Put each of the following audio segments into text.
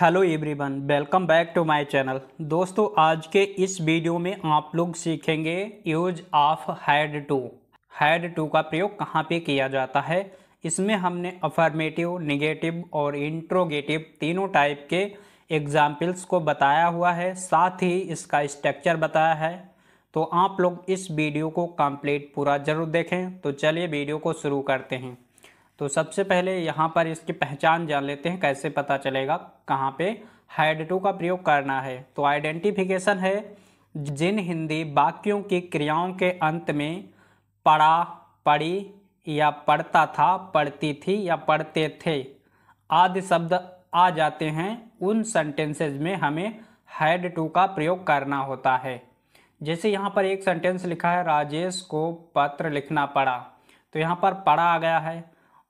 hello everyone welcome back to my channel दोस्तों आज के इस वीडियो में आप लोग सीखेंगे use of had to had to का प्रयोग कहाँ पे किया जाता है इसमें हमने अफर्मेटिव निगेटिव और इंट्रोगेटिव तीनों टाइप के एग्जाम्पल्स को बताया हुआ है साथ ही इसका स्ट्रक्चर बताया है तो आप लोग इस वीडियो को कम्प्लीट पूरा ज़रूर देखें तो चलिए वीडियो को शुरू करते हैं तो सबसे पहले यहाँ पर इसकी पहचान जान लेते हैं कैसे पता चलेगा कहाँ पे हैड टू का प्रयोग करना है तो आइडेंटिफिकेशन है जिन हिंदी वाक्यों की क्रियाओं के अंत में पढ़ा पढ़ी या पढ़ता था पढ़ती थी या पढ़ते थे आदि शब्द आ जाते हैं उन सेंटेंसेज में हमें हैड टू का प्रयोग करना होता है जैसे यहाँ पर एक सेंटेंस लिखा है राजेश को पत्र लिखना पड़ा तो यहाँ पर पढ़ा आ गया है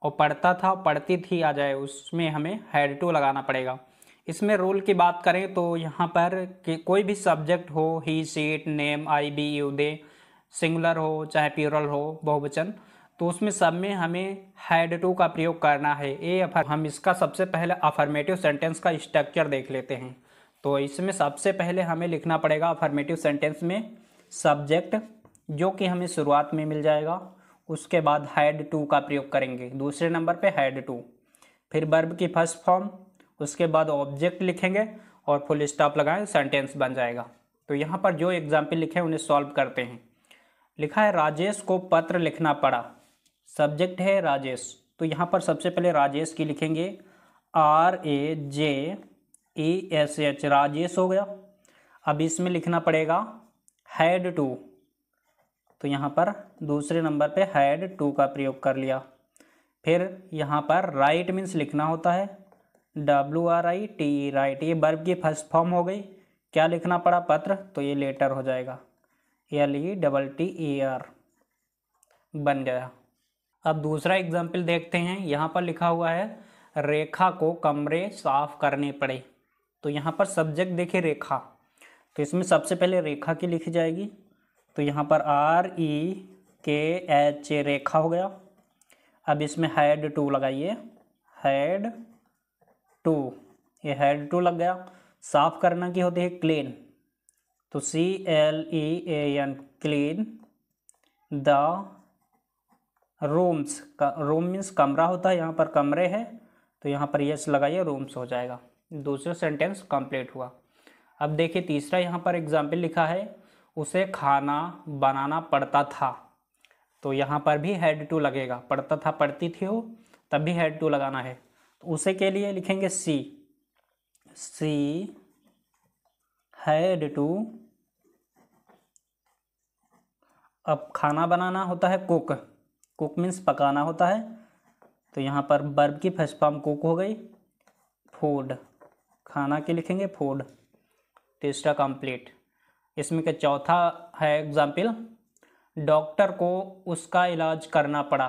और पढ़ता था पढ़ती थी आ जाए उसमें हमें हैड टू लगाना पड़ेगा इसमें रोल की बात करें तो यहाँ पर कि कोई भी सब्जेक्ट हो he she it name I we you they singular हो चाहे प्यूरल हो बहुवचन तो उसमें सब में हमें हैड टू का प्रयोग करना है ए अफर हम इसका सबसे पहले अफर्मेटिव सेंटेंस का स्ट्रक्चर देख लेते हैं तो इसमें सबसे पहले हमें लिखना पड़ेगा अफर्मेटिव सेंटेंस में सब्जेक्ट जो कि हमें शुरुआत में मिल जाएगा उसके बाद हैड टू का प्रयोग करेंगे दूसरे नंबर पे हैड टू फिर बर्ब की फर्स्ट फॉर्म उसके बाद ऑब्जेक्ट लिखेंगे और फुल स्टॉप लगाएं सेंटेंस बन जाएगा तो यहाँ पर जो एग्जाम्पल लिखे हैं उन्हें सॉल्व करते हैं लिखा है राजेश को पत्र लिखना पड़ा सब्जेक्ट है राजेश तो यहाँ पर सबसे पहले राजेश की लिखेंगे R A J A S H Rajesh हो गया अब इसमें लिखना पड़ेगा हैड टू तो यहाँ पर दूसरे नंबर पे हैड टू का प्रयोग कर लिया फिर यहाँ पर राइट मीन्स लिखना होता है W R I T write ये बर्ब की फर्स्ट फॉर्म हो गई क्या लिखना पड़ा पत्र तो ये लेटर हो जाएगा L E double T E R बन गया अब दूसरा एग्जाम्पल देखते हैं यहाँ पर लिखा हुआ है रेखा को कमरे साफ करने पड़े तो यहाँ पर सब्जेक्ट देखे रेखा तो इसमें सबसे पहले रेखा की लिखी जाएगी तो यहाँ पर आर ई के एच ए रेखा हो गया अब इसमें हेड टू लगाइए हेड टू ये हेड टू लग गया साफ करना की होती है क्लीन तो C L E A N clean the rooms का रूम मीन्स कमरा होता है यहाँ पर कमरे है तो यहाँ पर यस लगाइए रूम्स हो जाएगा दूसरा सेंटेंस कंप्लीट हुआ अब देखिए तीसरा यहाँ पर एग्जाम्पल लिखा है उसे खाना बनाना पड़ता था तो यहाँ पर भी हेड टू लगेगा पड़ता था पड़ती थी वो तब भी हेड टू लगाना है तो उसे के लिए लिखेंगे सी सी हैड टू अब खाना बनाना होता है कुक कुक मीन्स पकाना होता है तो यहाँ पर बर्ब की फर्स्ट फॉर्म कुक हो गई फूड खाना के लिखेंगे फूड टेस्टा कंप्लीट इसमें का चौथा है एग्जाम्पल डॉक्टर को उसका इलाज करना पड़ा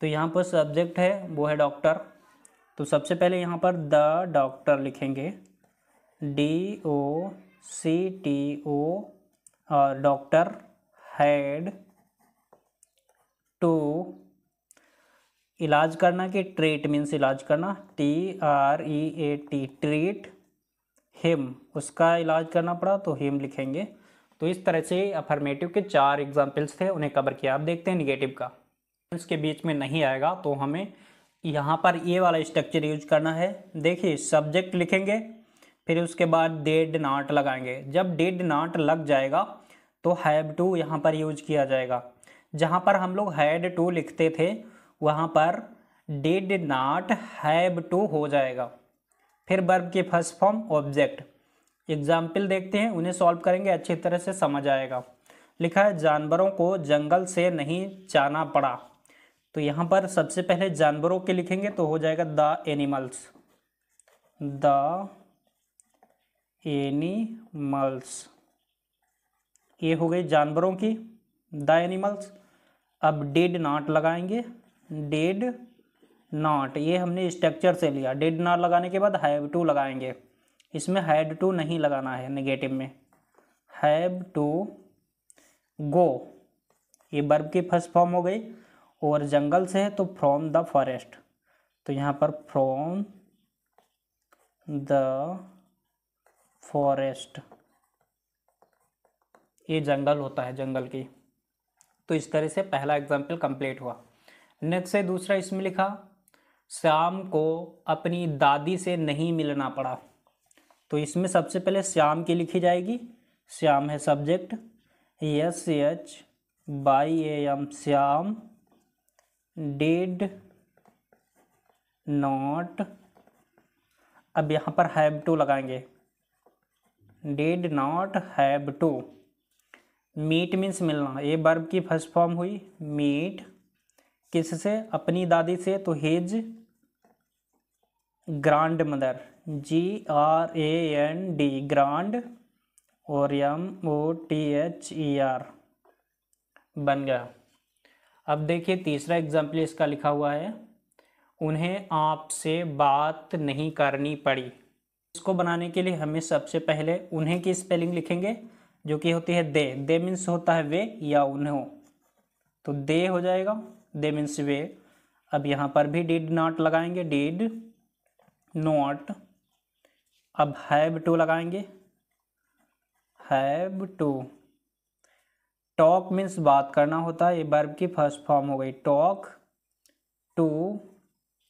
तो यहाँ पर सब्जेक्ट है वो है डॉक्टर तो सबसे पहले यहाँ पर द डॉक्टर लिखेंगे D O C T O और डॉक्टर हैड टू इलाज करना कि ट्रीट मीन्स इलाज करना T R E A T treat him उसका इलाज करना पड़ा तो हिम लिखेंगे तो इस तरह से अफर्मेटिव के चार एग्जाम्पल्स थे उन्हें कवर किया आप देखते हैं निगेटिव का उसके बीच में नहीं आएगा तो हमें यहाँ पर ये वाला स्ट्रक्चर यूज करना है देखिए सब्जेक्ट लिखेंगे फिर उसके बाद डेड नाट लगाएंगे जब डेड नाट लग जाएगा तो हैब टू यहाँ पर यूज किया जाएगा जहाँ पर हम लोग हैड टू लिखते थे वहाँ पर डेड नाट हैब टू हो जाएगा फिर वर्ब के फर्स्ट फॉर्म ऑब्जेक्ट एग्जाम्पल देखते हैं उन्हें सॉल्व करेंगे अच्छी तरह से समझ आएगा लिखा है जानवरों को जंगल से नहीं जाना पड़ा तो यहाँ पर सबसे पहले जानवरों के लिखेंगे तो हो जाएगा द एनिमल्स द एनिमल्स ये हो गई जानवरों की द एनिमल्स अब डेड नाट लगाएंगे डेड नॉट ये हमने स्ट्रक्चर से लिया डिड नॉट लगाने के बाद हैव टू लगाएंगे इसमें हैड टू नहीं लगाना है नेगेटिव में हैव टू गो ये बर्ब की फर्स्ट फॉर्म हो गई और जंगल से है तो फ्रॉम द फॉरेस्ट तो यहाँ पर फ्रॉम द फॉरेस्ट ये जंगल होता है जंगल की तो इस तरह से पहला एग्जाम्पल कंप्लीट हुआ नेक्स्ट से दूसरा इसमें लिखा श्याम को अपनी दादी से नहीं मिलना पड़ा तो इसमें सबसे पहले श्याम की लिखी जाएगी श्याम है subject S H Y M Shyam did not अब यहाँ पर हैव टू लगाएंगे did not have to meet means मिलना ये बर्ब की फर्स्ट फॉर्म हुई मीट किससे अपनी दादी से तो his grandmother G R A N D grand और M O T H E R बन गया अब देखिए तीसरा एग्जाम्पल इसका लिखा हुआ है उन्हें आपसे बात नहीं करनी पड़ी इसको बनाने के लिए हमें सबसे पहले उन्हें की स्पेलिंग लिखेंगे जो कि होती है दे दे मीन्स होता है वे या उन्हों तो दे हो जाएगा दे मीन्स वे अब यहाँ पर भी डिड नॉट लगाएंगे डिड नोट अब हैव टू लगाएंगे हैव टू टॉक मीन्स बात करना होता है ये बर्ब की फर्स्ट फॉर्म हो गई टॉक टू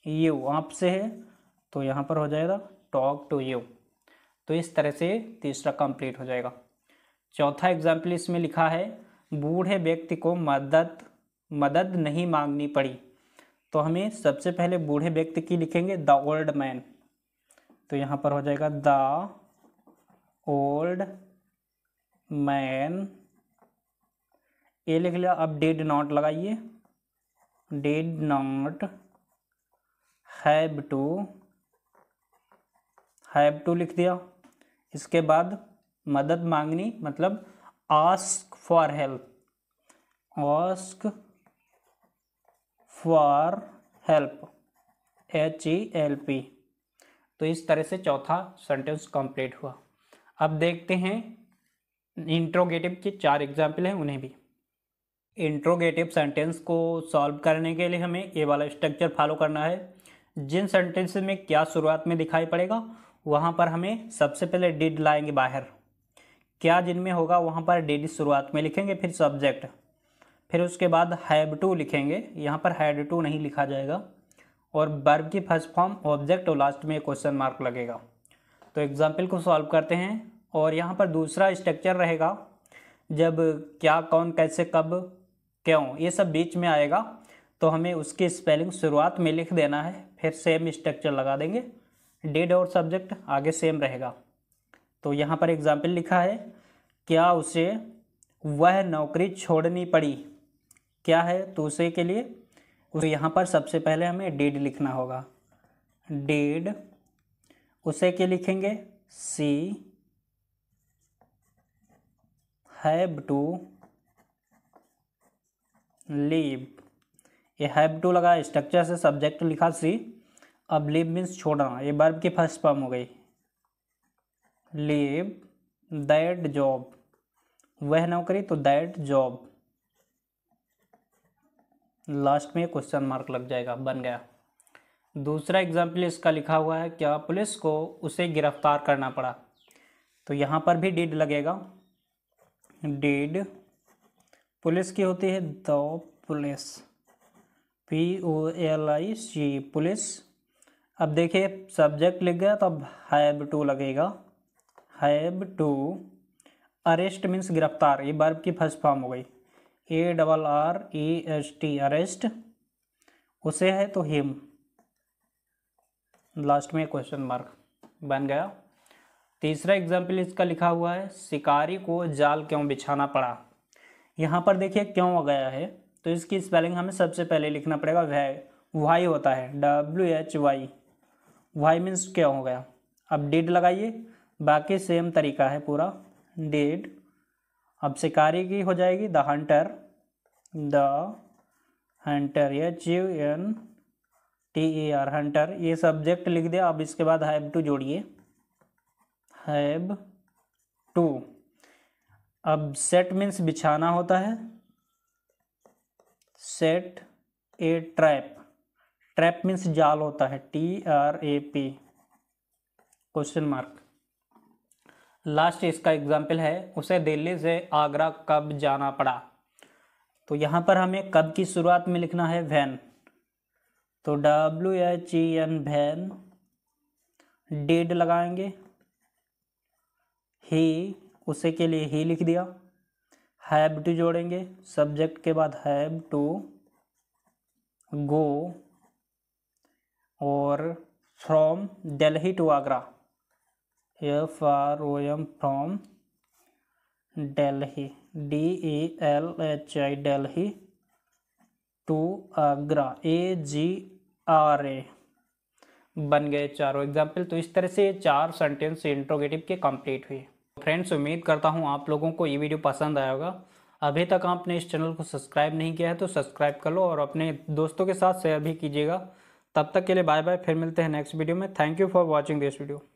यू आपसे है तो यहाँ पर हो जाएगा टॉक टू यू तो इस तरह से तीसरा कंप्लीट हो जाएगा चौथा एग्जाम्पल इसमें लिखा है बूढ़े व्यक्ति को मदद मदद नहीं मांगनी पड़ी तो हमें सबसे पहले बूढ़े व्यक्ति की लिखेंगे द ओल्ड मैन तो यहाँ पर हो जाएगा द ओल्ड मैन ए लिख लिया अब डेड नॉट लगाइए did not have to have to लिख दिया इसके बाद मदद मांगनी मतलब ask for help ask for help H E L P तो इस तरह से चौथा सेंटेंस कंप्लीट हुआ अब देखते हैं इंट्रोगेटिव के चार एग्जाम्पल हैं उन्हें भी इंट्रोगेटिव सेंटेंस को सॉल्व करने के लिए हमें ये वाला स्ट्रक्चर फॉलो करना है जिन सेंटेंस में क्या शुरुआत में दिखाई पड़ेगा वहाँ पर हमें सबसे पहले डिड लाएंगे बाहर क्या जिनमें होगा वहाँ पर डेडी शुरुआत में लिखेंगे फिर सब्जेक्ट फिर उसके बाद हैब टू लिखेंगे यहाँ पर हैड टू नहीं लिखा जाएगा और बर्ब की फर्स्ट फॉर्म ऑब्जेक्ट और लास्ट में क्वेश्चन मार्क लगेगा तो एग्जाम्पल को सॉल्व करते हैं और यहाँ पर दूसरा स्ट्रक्चर रहेगा जब क्या कौन कैसे कब क्यों ये सब बीच में आएगा तो हमें उसकी स्पेलिंग शुरुआत में लिख देना है फिर सेम स्ट्रक्चर लगा देंगे डेड और सब्जेक्ट आगे सेम रहेगा तो यहाँ पर एग्जाम्पल लिखा है क्या उसे वह नौकरी छोड़नी पड़ी क्या है तो उसे के लिए और यहाँ पर सबसे पहले हमें डेड लिखना होगा डेड उसे के लिखेंगे सी हैव टू लीव ये हैव टू लगा स्ट्रक्चर से सब्जेक्ट लिखा सी अब लीव मीन्स छोड़ना ये बर्ब की फर्स्ट फॉर्म हो गई लीव दैट जॉब वह नौकरी तो दैट जॉब लास्ट में क्वेश्चन मार्क लग जाएगा बन गया दूसरा एग्जाम्पल इसका लिखा हुआ है क्या पुलिस को उसे गिरफ्तार करना पड़ा तो यहाँ पर भी डीड लगेगा डीड पुलिस की होती है the police P O L I C police अब देखिए सब्जेक्ट लिख गया तो अब हैब टू लगेगा हैब टू अरेस्ट मीन्स गिरफ्तार ये बर्ब की फर्स्ट फॉर्म हो गई A double R E S T arrest उसे है तो हिम लास्ट में क्वेश्चन मार्क बन गया तीसरा एग्जाम्पल इसका लिखा हुआ है शिकारी को जाल क्यों बिछाना पड़ा यहाँ पर देखिए क्यों आ गया है तो इसकी स्पेलिंग हमें सबसे पहले लिखना पड़ेगा वह वाई होता है W H Y why means क्यों हो गया अब डेड लगाइए बाकी सेम तरीका है पूरा डेड अब शिकारी की हो जाएगी the hunter the hunter H U N T E R hunter ये सब्जेक्ट लिख दिया अब इसके बाद हैब टू जोड़िए हैब टू अब सेट मीन्स बिछाना होता है set a trap trap means जाल होता है T R A P question mark last इसका एग्जाम्पल है उसे दिल्ली से आगरा कब जाना पड़ा तो यहाँ पर हमें कब की शुरुआत में लिखना है वैन तो W H E N when did लगाएंगे ही उसे के लिए ही लिख दिया हैव टू जोड़ेंगे सब्जेक्ट के बाद हैव टू गो और from Delhi to Agra F R O M from Delhi D E L H I Delhi to Agra A G R A बन गए चारों एग्जाम्पल तो इस तरह से चार सेंटेंस इंट्रोगेटिव के कंप्लीट हुए फ्रेंड्स उम्मीद करता हूँ आप लोगों को ये वीडियो पसंद आया होगा अभी तक आपने इस चैनल को सब्सक्राइब नहीं किया है तो सब्सक्राइब कर लो और अपने दोस्तों के साथ शेयर भी कीजिएगा तब तक के लिए बाय बाय फिर मिलते हैं नेक्स्ट वीडियो में thank you for watching this video